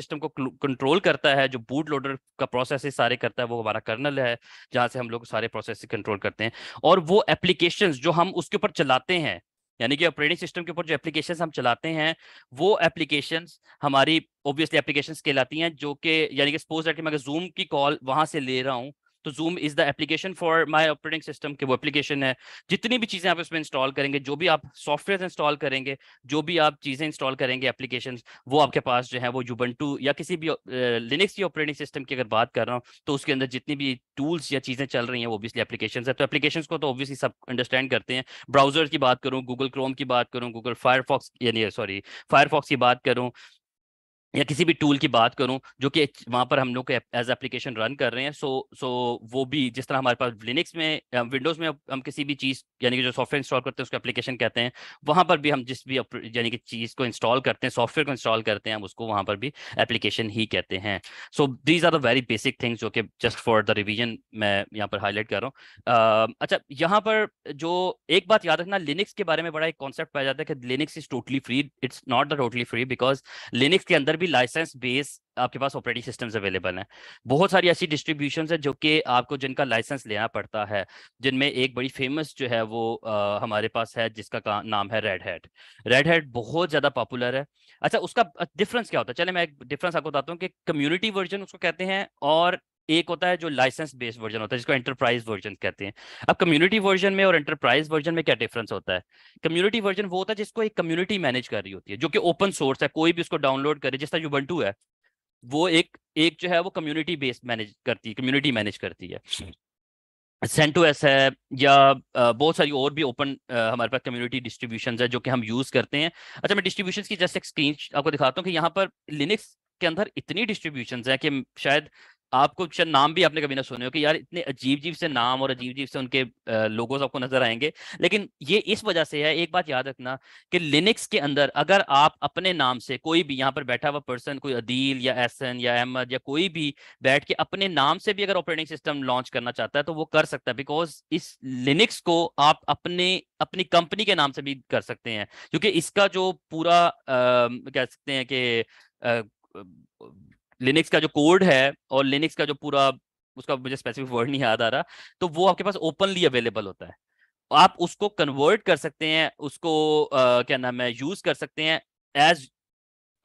system को control करता है जो बूट लोडर का प्रोसेस है सारे करता है वो हमारा कर्नल है जहाँ से हम लोग सारे प्रोसेस कंट्रोल करते हैं और वो एप्लीकेशन जो हम उसके ऊपर चलाते हैं यानी कि ऑपरेटिंग सिस्टम के ऊपर जो एप्लीकेशन हम चलाते हैं वो एप्लीकेशन हमारी ऑब्वियसली एप्लीकेशन कहलाती हैं जो कि यानी कि सपोज दैट कि मैं जूम की कॉल वहां से ले रहा हूँ तो Zoom is the application for my operating system के वो एप्लीकेशन है जितनी भी चीज़ें आप इसमें इंस्टॉल करेंगे जो भी आप सॉफ्टवेयर इंस्टॉल करेंगे जो भी आप चीज़ें इंस्टॉल करेंगे एप्लीकेशन वो आपके पास जो है वो यूबंटू या किसी भी लिनिक्स की ऑपरेटिंग सिस्टम की अगर बात कर रहा हूँ तो उसके अंदर जितनी भी टूल्स या चीज़ें चल रही हैं वो ऑब्वियसली एप्लीकेशन है तो एप्लीकेशन को तो ऑब्वियसली सब अंडरस्टैंड करते हैं ब्राउजर की बात करूँ गूगल क्रोम की बात करूँ गूगल फायरफॉक्स यानी सॉरी फायरफॉक्स की बात करूँ या किसी भी टूल की बात करूं जो कि वहां पर हम लोग एज एप्लीकेशन रन कर रहे हैं सो सो वो भी जिस तरह हमारे पास लिनक्स में विंडोज में हम किसी भी चीज़ यानी कि जो सॉफ्टवेयर इंस्टॉल करते हैं उसको एप्लीकेशन कहते हैं वहां पर भी हम जिस भी यानी कि चीज़ को इंस्टॉल करते हैं सॉफ्टवेयर को इंस्टॉल करते हैं हम उसको वहां पर भी एप्लीकेशन ही कहते हैं so these are the very basic things जो कि जस्ट फॉर द रिविजन मैं यहाँ पर हाईलाइट कर रहा हूँ अच्छा यहाँ पर जो एक बात याद रखना लिनिक्स के बारे में बड़ा एक कॉन्सेप्ट पाया जाता है कि Linux is totally free it's not the totally free because Linux के अंदर भी भी लाइसेंस बेस आपके पास ऑपरेटिंग सिस्टम्स अवेलेबल हैं बहुत सारी ऐसी डिस्ट्रीब्यूशन है जो कि आपको जिनका लाइसेंस लेना पड़ता है जिनमें एक बड़ी फेमस जो है वो आ, हमारे पास है जिसका नाम है रेड हेड रेड हेड बहुत ज़्यादा पॉपुलर है अच्छा उसका डिफरेंस क्या होता है चले मैं एक डिफरेंस आपको बताता हूँ कि कम्युनिटी वर्जन उसको कहते हैं और एक होता है जो लाइसेंस बेस्ड वर्जन होता है जिसको एंटरप्राइज वर्जन कहते हैं अब कम्युनिटी वर्जन में और एंटरप्राइज वर्जन में क्या डिफरेंस होता है कम्युनिटी वर्जन वो होता है जिसको एक कम्युनिटी मैनेज कर रही होती है जो कि ओपन सोर्स है कोई भी उसको डाउनलोड करे जिस तरह जो यूबंटू है वो एक एक जो है वो कम्युनिटी बेस्ड मैनेज करती है कम्युनिटी मैनेज करती है सेंटो एस है या बहुत सारी और भी ओपन हमारे पास कम्युनिटी डिस्ट्रीब्यूशन है जो कि हम यूज़ करते हैं अच्छा मैं डिस्ट्रीब्यूशन की जस्ट एक स्क्रीन आपको दिखाता हूँ कि यहाँ पर लिनिक्स के अंदर इतनी डिस्ट्रीब्यूशन है कि शायद आपको शायद नाम भी आपने कभी ना सुने हो कि यार इतने अजीब अजीब से नाम और अजीब अजीब से उनके लोगों आपको नजर आएंगे लेकिन ये इस वजह से है एक बात याद रखना कि लिनिक्स के अंदर अगर आप अपने नाम से कोई भी यहाँ पर बैठा हुआ पर्सन कोई अदील या एहसन या अहमद या कोई भी बैठ के अपने नाम से भी अगर ऑपरेटिंग सिस्टम लॉन्च करना चाहता है तो वो कर सकता है बिकॉज इस लिनिक्स को आप अपने अपनी कंपनी के नाम से भी कर सकते हैं क्योंकि इसका जो पूरा आ, कह सकते हैं कि लिनिक्स का जो कोड है और लिनिक्स का जो पूरा उसका मुझे स्पेसिफिक वर्ड नहीं याद आ रहा तो वो आपके पास ओपनली अवेलेबल होता है आप उसको कन्वर्ट कर सकते हैं उसको आ, क्या नाम है यूज कर सकते हैं एज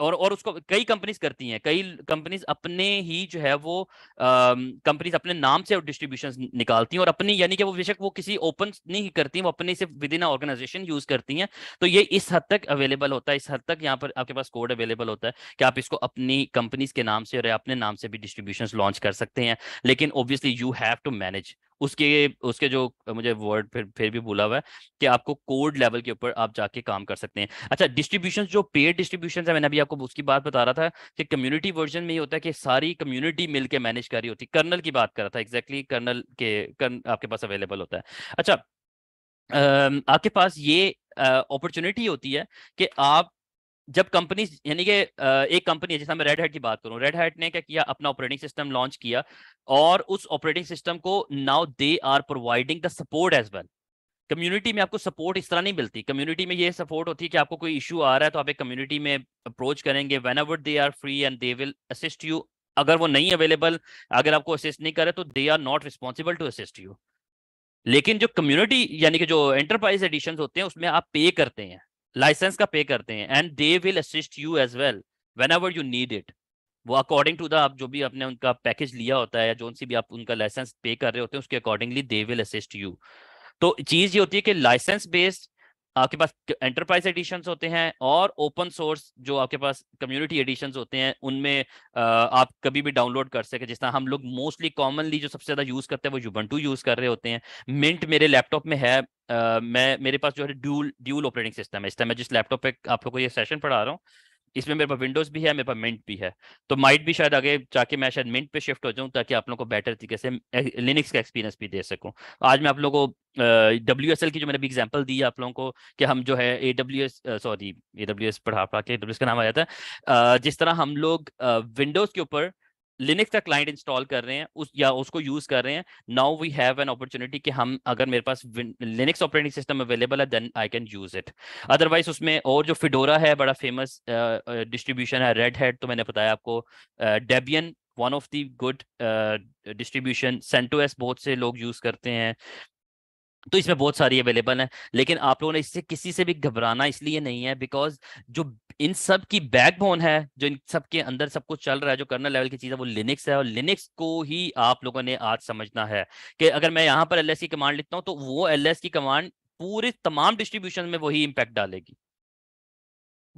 और और उसको कई कंपनीज करती हैं कई कंपनीज अपने ही जो है वो कंपनीज अपने नाम से डिस्ट्रीब्यूशन निकालती हैं और अपनी यानी कि वो बेशक वो किसी ओपन नहीं करती वो अपने सिर्फ विद इन ऑर्गेनाइजेशन यूज करती हैं तो ये इस हद तक अवेलेबल होता है इस हद तक यहाँ पर आपके पास कोड अवेलेबल होता है कि आप इसको अपनी कंपनीज के नाम से और अपने नाम से भी डिस्ट्रीब्यूशन लॉन्च कर सकते हैं लेकिन obviously you have to manage उसके उसके जो मुझे वर्ड फिर फिर भी बोला हुआ है कि आपको कोड लेवल के ऊपर आप जाके काम कर सकते हैं अच्छा डिस्ट्रीब्यूशन जो पेड डिस्ट्रीब्यूशन है मैंने अभी आपको उसकी बात बता रहा था कि कम्युनिटी वर्जन में ये होता है कि सारी कम्युनिटी मिलकर मैनेज कर रही होती है कर्नल की बात कर रहा था एग्जैक्टली exactly कर्नल के कर्न, आपके पास अवेलेबल होता है अच्छा आपके पास ये अपॉर्चुनिटी होती है कि आप जब कंपनी यानी कि एक कंपनी है जैसे मैं रेड हैट की बात करूं रेड हैट ने क्या किया अपना ऑपरेटिंग सिस्टम लॉन्च किया और उस ऑपरेटिंग सिस्टम को now they are providing the support as well community में आपको सपोर्ट इस तरह नहीं मिलती कम्युनिटी में ये सपोर्ट होती है कि आपको कोई इशू आ रहा है तो आप एक कम्युनिटी में अप्रोच करेंगे whenever they are free and they will assist you अगर वो नहीं अवेलेबल अगर आपको असिस्ट नहीं करे तो they are not responsible to assist you लेकिन जो कम्युनिटी यानी कि जो एंटरप्राइज एडिशन होते हैं उसमें आप पे करते हैं लाइसेंस का पे करते हैं and they will assist you as well whenever you need it वो अकॉर्डिंग टू द आप जो भी आपने उनका पैकेज लिया होता है या जो सी भी आप उनका लाइसेंस पे कर रहे होते हैं उसके accordingly they will assist you तो चीज ये होती है कि लाइसेंस बेस्ड आपके पास एंटरप्राइज एडिशंस होते हैं और ओपन सोर्स जो आपके पास कम्युनिटी एडिशंस होते हैं उनमें आप कभी भी डाउनलोड कर सके जिस तरह हम लोग मोस्टली कॉमनली जो सबसे ज़्यादा यूज़ करते हैं वो यूबंटू यूज़ कर रहे होते हैं मिंट मेरे लैपटॉप में है मैं मेरे पास जो है ड्यूल ड्यूल ऑपरेटिंग सिस्टम है इस टाइम जिस लैपटॉप पे आप लोग को ये सेशन पढ़ा रहा हूँ इसमें मेरे पास विंडोज भी है मेरे पास मिंट भी है तो माइट भी शायद आगे जाके मैं शायद मिंट पे शिफ्ट हो जाऊँ ताकि आप लोगों को बेटर तरीके से लिनिक्स का एक्सपीरियंस भी दे सकूँ आज मैं आप लोगों को डब्ल्यू की जो मैंने भी एग्जाम्पल दी है आप लोगों को कि हम जो है A W S sorry A W S पढ़ा पढ़ा के ए डब्ल्यू एस का नाम आ जाता है uh, जिस तरह हम लोग विंडोज uh, के ऊपर लिनक्स का क्लाइंट इंस्टॉल कर रहे हैं उस या उसको यूज कर रहे हैं now we have an opportunity कि हम अगर मेरे पास लिनक्स ऑपरेटिंग सिस्टम अवेलेबल है then I can use it otherwise उसमें और जो फिडोरा है बड़ा फेमस डिस्ट्रीब्यूशन uh, है रेड हेड तो मैंने बताया आपको Debian one of the good distribution CentOS बहुत से लोग यूज करते हैं तो इसमें बहुत सारी अवेलेबल है लेकिन आप लोगों ने इससे किसी से भी घबराना इसलिए नहीं है बिकॉज जो इन सब की बैकबोन है जो इन सब के अंदर सब कुछ चल रहा है जो कर्नल लेवल की चीज़ है वो लिनिक्स है और लिनिक्स को ही आप लोगों ने आज समझना है कि अगर मैं यहाँ पर एल की कमांड लिखता हूँ तो वो एल की कमांड पूरे तमाम डिस्ट्रीब्यूशन में वही इंपैक्ट डालेगी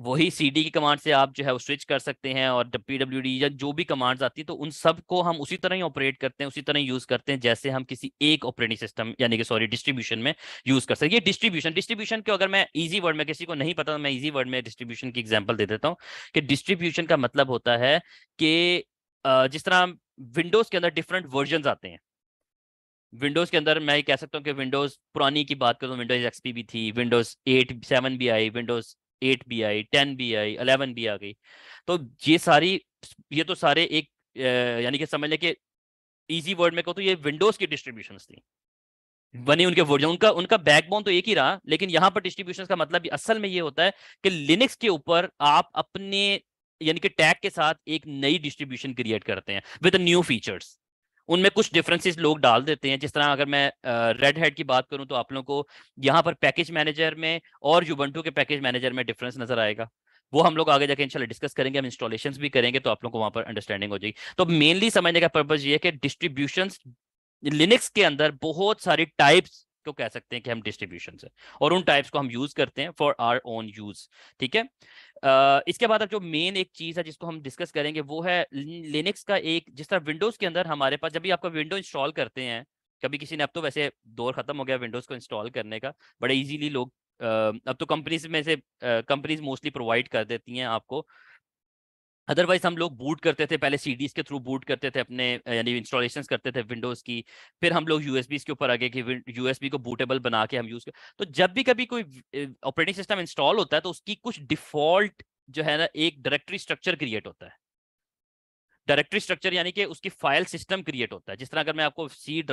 वही सी डी की कमांड से आप जो है वो स्विच कर सकते हैं और पी या जो भी कमांड्स आती है तो उन सब को हम उसी तरह ही ऑपरेट करते हैं उसी तरह यूज करते हैं जैसे हम किसी एक ऑपरेटिंग सिस्टम यानी कि सॉरी डिस्ट्रीब्यूशन में यूज कर सकते हैं डिस्ट्रीब्यूशन डिस्ट्रीब्यूशन को अगर मैं ईजी वर्ड में किसी को नहीं पता तो मैं ईजी वर्ड में डिस्ट्रीब्यूशन की एग्जाम्पल दे देता हूँ कि डिस्ट्रीब्यूशन का मतलब होता है कि जिस तरह विंडोज के अंदर डिफरेंट वर्जन आते हैं विंडोज के अंदर मैं कह सकता हूँ कि विंडोज पुरानी की बात करूँ विंडोज तो एक्सपी भी थी विंडोज एट सेवन भी आई विंडोज एट भी आई टेन भी आई अलेवन भी आ गई तो ये सारी ये तो सारे एक यानी कि समझ लें कि ईजी वर्ड में कहो तो ये विंडोज की डिस्ट्रीब्यूशन थी बनी उनके वर्जन उनका उनका बैकबोन तो एक ही रहा लेकिन यहाँ पर डिस्ट्रीब्यूशन का मतलब असल में ये होता है कि लिनक्स के ऊपर आप अपने यानी कि टैग के साथ एक नई डिस्ट्रीब्यूशन क्रिएट करते हैं विद न्यू फीचर्स उनमें कुछ डिफरेंसेस लोग डाल देते हैं जिस तरह अगर मैं रेड uh, हेड की बात करूं तो आप लोगों को यहाँ पर पैकेज मैनेजर में और यूबंटू के पैकेज मैनेजर में डिफरेंस नजर आएगा वो हम लोग आगे जाके इंशाल्लाह डिस्कस करेंगे हम इंस्टॉलेशंस भी करेंगे तो आप लोग को वहां पर अंडरस्टैंडिंग हो जाएगी तो मेनली समझने का पर्पज ये है कि डिस्ट्रीब्यूशन लिनिक्स के अंदर बहुत सारी टाइप्स को कह सकते हैं कि हम डिस्ट्रीब्यूशन है और उन टाइप्स को हम यूज करते हैं फॉर आर ओन यूज ठीक है uh, इसके बाद अब जो मेन एक चीज है जिसको हम डिस्कस करेंगे वो है लिनक्स का एक जिस तरह विंडोज के अंदर हमारे पास जब भी आपका विंडो इंस्टॉल करते हैं कभी किसी ने अब तो वैसे दौर खत्म हो गया विंडोज को इंस्टॉल करने का बड़े इजीली लोग अब तो कंपनीज में से कंपनीज मोस्टली प्रोवाइड कर देती हैं आपको अदरवाइज हम लोग बूट करते थे पहले सी के थ्रू बूट करते थे अपने यानी इंस्टॉलेशन करते थे विंडोज की फिर हम लोग यूएसबी के ऊपर आगे की कि यूएसबी को बूटेबल बना के हम यूज कर तो जब भी कभी कोई ऑपरेटिंग सिस्टम इंस्टॉल होता है तो उसकी कुछ डिफॉल्ट जो है ना एक डायरेक्टरी स्ट्रक्चर क्रिएट होता है डायरेक्टरी स्ट्रक्चर यानी कि उसकी फाइल सिस्टम क्रिएट होता है जिस तरह अगर मैं आपको सी ड्राइव